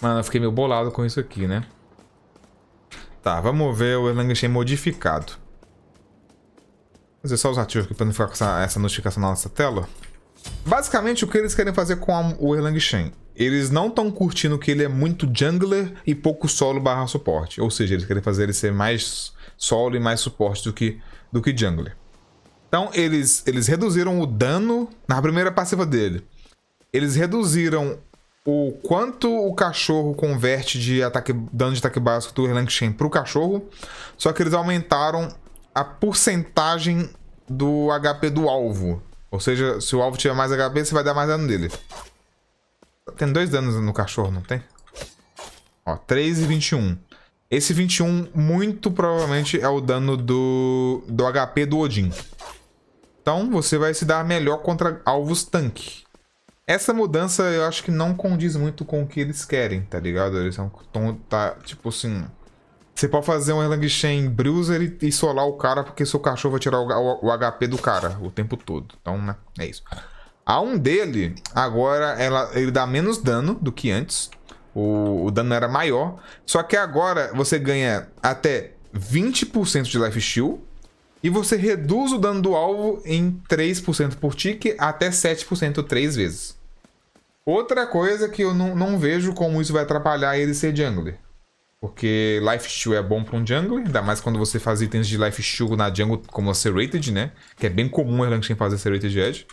Mano, eu fiquei meio bolado com isso aqui, né? Tá, vamos ver o Erlang modificado. Vou fazer só os ativos aqui para não ficar com essa, essa, notificação na nossa tela. Basicamente, o que eles querem fazer com a, o Erlang Chain? Eles não estão curtindo que ele é muito jungler e pouco solo barra suporte. Ou seja, eles querem fazer ele ser mais solo e mais suporte do que, do que jungler. Então, eles, eles reduziram o dano na primeira passiva dele. Eles reduziram o quanto o cachorro converte de ataque, dano de ataque básico do Erlang para o cachorro, só que eles aumentaram a porcentagem do HP do alvo. Ou seja, se o alvo tiver mais HP, você vai dar mais dano dele. Tem dois danos no cachorro, não tem? Ó, 3 e 21. Esse 21, muito provavelmente, é o dano do, do HP do Odin. Então, você vai se dar melhor contra alvos tanque. Essa mudança eu acho que não condiz muito com o que eles querem, tá ligado? Eles são tão, tá, tipo assim. Você pode fazer um Erlang Bruiser e, e solar o cara porque seu cachorro vai tirar o, o, o, HP do cara o tempo todo. Então, né? É isso. A um dele, agora ela, ele dá menos dano do que antes. O, o dano era maior. Só que agora você ganha até 20% de life shield e você reduz o dano do alvo em 3% por tique até 7% três vezes. Outra coisa que eu não, não vejo como isso vai atrapalhar ele ser jungler. Porque Life é bom para um jungler, ainda mais quando você faz itens de Life na jungle como a Serrated, né? Que é bem comum a Erlang fazer Serrated Edge.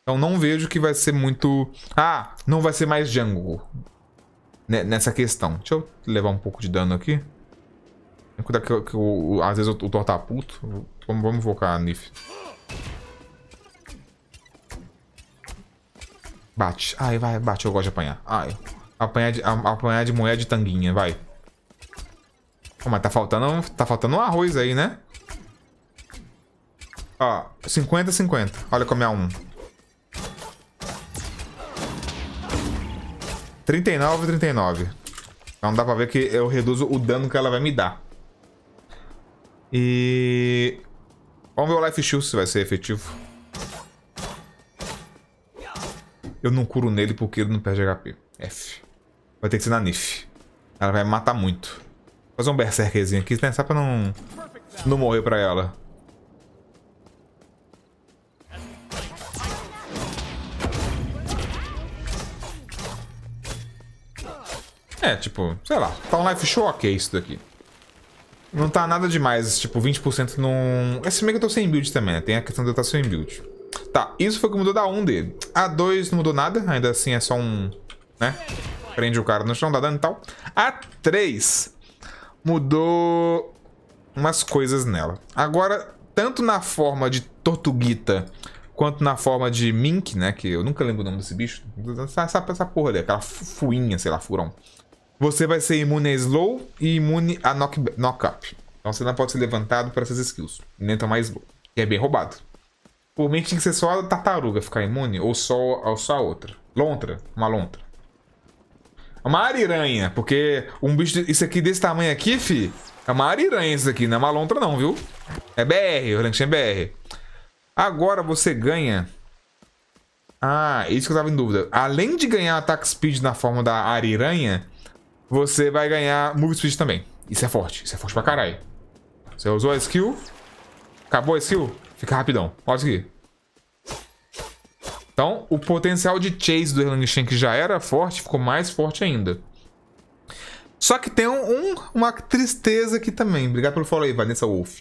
Então não vejo que vai ser muito... Ah, não vai ser mais jungle né, nessa questão. Deixa eu levar um pouco de dano aqui. Cuidado que, eu, que eu, às vezes o, Thor tá puto. Vamos, focar a Nif. Bate. Ai, vai, bate. Eu gosto de apanhar. Ai. Apanhar de, apanhar de moeda de tanguinha, vai. Oh, mas tá faltando, tá faltando um arroz aí, né? Ó, 50, 50. Olha como é um. 39, 39. Então dá pra ver que eu reduzo o dano que ela vai me dar. E... Vamos ver o life shield se vai ser efetivo. Eu não curo nele porque ele não perde HP. F. Vai ter que ser na Nif. Ela vai matar muito. Vou fazer um berserkerzinho aqui, né? Só pra não... Não morrer pra ela. É, tipo, sei lá. Tá um life show ok isso daqui. Não tá nada demais, tipo, 20% não... Num... Esse meio que eu tô sem build também, né? Tem a questão de eu estar sem build. Tá, isso foi o que mudou da 1 dele. A 2 não mudou nada, ainda assim é só um... Né? Prende o cara no chão, dá dano e tal. A 3 mudou umas coisas nela. Agora, tanto na forma de Tortuguita quanto na forma de Mink, né? Que eu nunca lembro o nome desse bicho. Essa, essa, essa porra ali, aquela fuinha, sei lá, furão. Você vai ser imune a slow e imune a knock, knock up. Então você não pode ser levantado para essas skills. Nem tão mais slow. Que é bem roubado. Por mim tinha que ser só a tartaruga ficar imune, ou só, ou só a outra. Lontra, uma lontra. É uma ariranha, porque um bicho... Isso aqui desse tamanho aqui, fi... É uma ariranha isso aqui, não é uma lontra não, viu? É BR, o ranking é BR. Agora você ganha... Ah, é isso que eu tava em dúvida. Além de ganhar ataque speed na forma da ariranha, você vai ganhar move speed também. Isso é forte, isso é forte pra caralho. Você usou a skill, acabou a skill, Fica rapidão. Olha isso aqui. Então, o potencial de chase do que já era forte, ficou mais forte ainda. Só que tem um, um, uma tristeza aqui também. Obrigado pelo follow aí, Vanessa Wolf.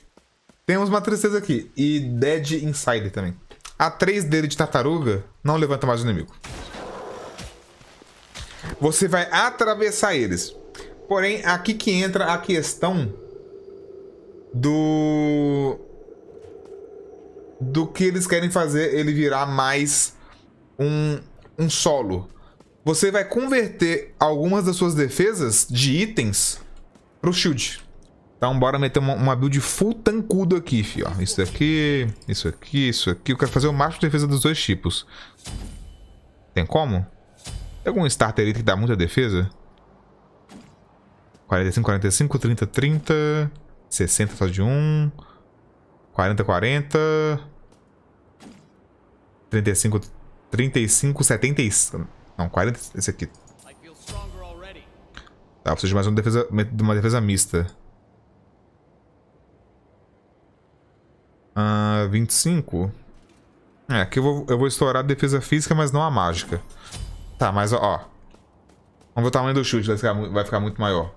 Temos uma tristeza aqui. E Dead Insider também. A 3 dele de tartaruga não levanta mais o inimigo. Você vai atravessar eles. Porém, aqui que entra a questão do do que eles querem fazer ele virar mais um, um solo. Você vai converter algumas das suas defesas de itens pro shield. Então bora meter uma, uma build full tancudo aqui, fi, Isso aqui, isso aqui, isso aqui. Eu quero fazer o máximo de defesa dos dois tipos. Tem como? Tem algum starter que dá muita defesa? 45, 45, 30, 30... 60 só de um... 40, 40. 35, 35, 75. Não, 40. Esse aqui. Tá, preciso de mais uma defesa, uma defesa mista. Uh, ah, 25. É, aqui eu vou, eu vou estourar a defesa física, mas não a mágica. Tá, mas ó. Vamos ver o tamanho do chute, vai ficar, vai ficar muito maior.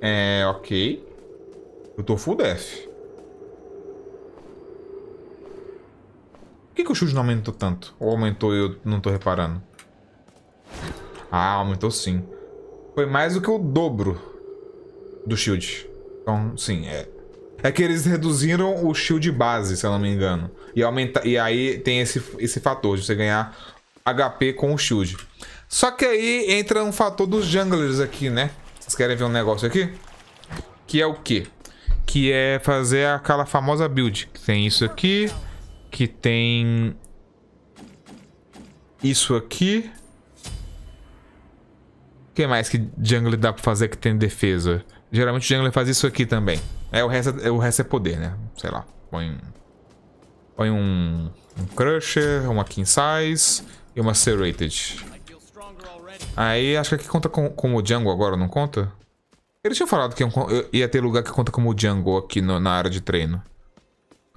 É, ok. Eu tô full death. Por que, que o chute não aumentou tanto? Ou aumentou e eu não tô reparando? Ah, aumentou sim. Foi mais do que o dobro do shield. Então, sim, é. É que eles reduziram o shield base, se eu não me engano. E, aumenta... e aí tem esse, esse fator de você ganhar HP com o shield. Só que aí entra um fator dos junglers aqui, né? Vocês querem ver um negócio aqui? Que é o quê? Que é fazer aquela famosa build. Que tem isso aqui. Que tem... Isso aqui. O que mais que jungle dá pra fazer que tem defesa? Geralmente o jungle faz isso aqui também. É, o resto, o resto é poder, né? Sei lá. Põe... Põe um... Um Crusher, uma King Size e uma Serrated. Aí acho que aqui conta com, como Django agora, não conta? Ele tinha falado que ia ter lugar que conta como Django aqui no, na área de treino.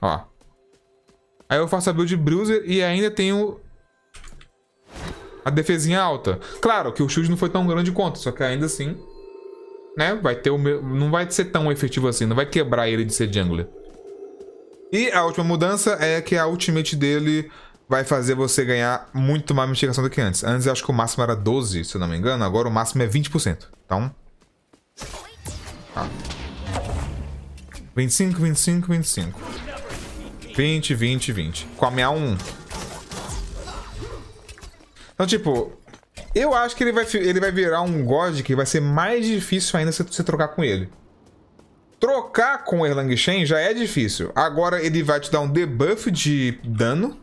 Ó. Aí eu faço a build Bruiser e ainda tenho a defesinha alta. Claro que o shield não foi tão grande quanto, só que ainda assim, né, vai ter o meu... não vai ser tão efetivo assim, não vai quebrar ele de ser jungler. E a última mudança é que a ultimate dele vai fazer você ganhar muito mais mitigação do que antes. Antes eu acho que o máximo era 12, se eu não me engano. Agora o máximo é 20%. Então... Tá. 25, 25, 25. 20, 20, 20. Com a minha 1. Então, tipo... Eu acho que ele vai, ele vai virar um God que vai ser mais difícil ainda se você trocar com ele. Trocar com o Erlang Shen já é difícil. Agora ele vai te dar um debuff de dano.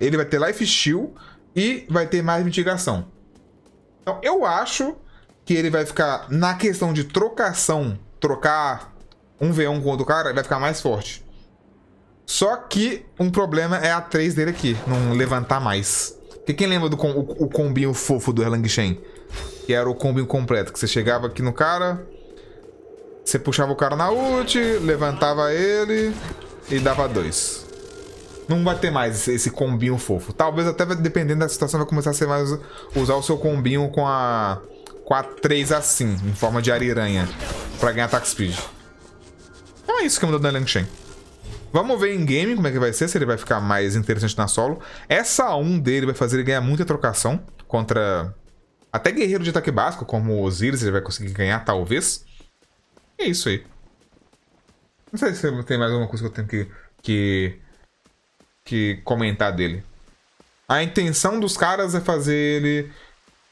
Ele vai ter Life Shield e vai ter mais mitigação. Então, eu acho que ele vai ficar na questão de trocação, trocar um V1 com outro cara, ele vai ficar mais forte. Só que um problema é a 3 dele aqui, não levantar mais. Porque quem lembra do com, o, o, combinho fofo do Erlang Shen? Que era o combinho completo, que você chegava aqui no cara, você puxava o cara na ult, levantava ele e dava dois. Não vai ter mais esse combinho fofo. Talvez até dependendo da situação vai começar a ser mais usar o seu combinho com a com a 3 assim, em forma de ariranha, para ganhar attack speed. Então é isso que mudou do Liang Vamos ver em game como é que vai ser, se ele vai ficar mais interessante na solo. Essa 1 dele vai fazer ele ganhar muita trocação contra até guerreiro de ataque básico, como o Osiris, ele vai conseguir ganhar, talvez. É isso aí. Não sei se tem mais alguma coisa que eu tenho que, que que comentar dele. A intenção dos caras é fazer ele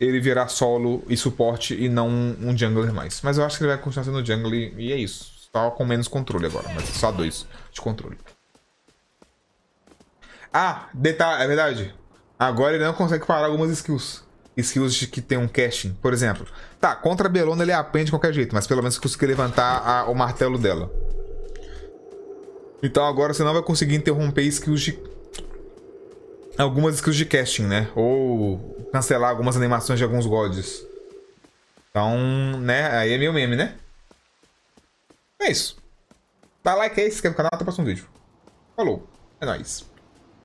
ele virar solo e suporte e não um jungler mais. Mas eu acho que ele vai continuar sendo jungler e é isso. Só com menos controle agora, mas só dois de controle. Ah, detalhe, é verdade. Agora ele não consegue parar algumas skills. Skills de que tem um casting, por exemplo. Tá, contra a Belona ele aprende de qualquer jeito, mas pelo menos conseguiu levantar a, o martelo dela. Então agora você não vai conseguir interromper skills de... Algumas skills de casting, né? Ou cancelar algumas animações de alguns gods. Então, né? Aí é meio meme, né? É isso. Dá like aí, se inscreve no canal, até o próximo vídeo. Falou, é nóis.